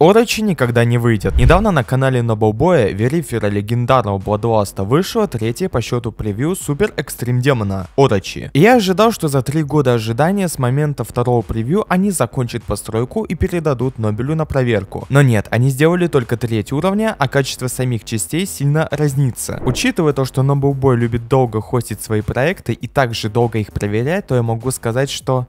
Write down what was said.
Орочи никогда не выйдет. Недавно на канале Нобобоя верифера легендарного Бладуаста вышло третье по счету превью Супер Экстрим Демона Орочи. И я ожидал, что за три года ожидания с момента второго превью они закончат постройку и передадут Нобелю на проверку. Но нет, они сделали только треть уровня, а качество самих частей сильно разнится. Учитывая то, что Нобобой любит долго хостить свои проекты и также долго их проверять, то я могу сказать, что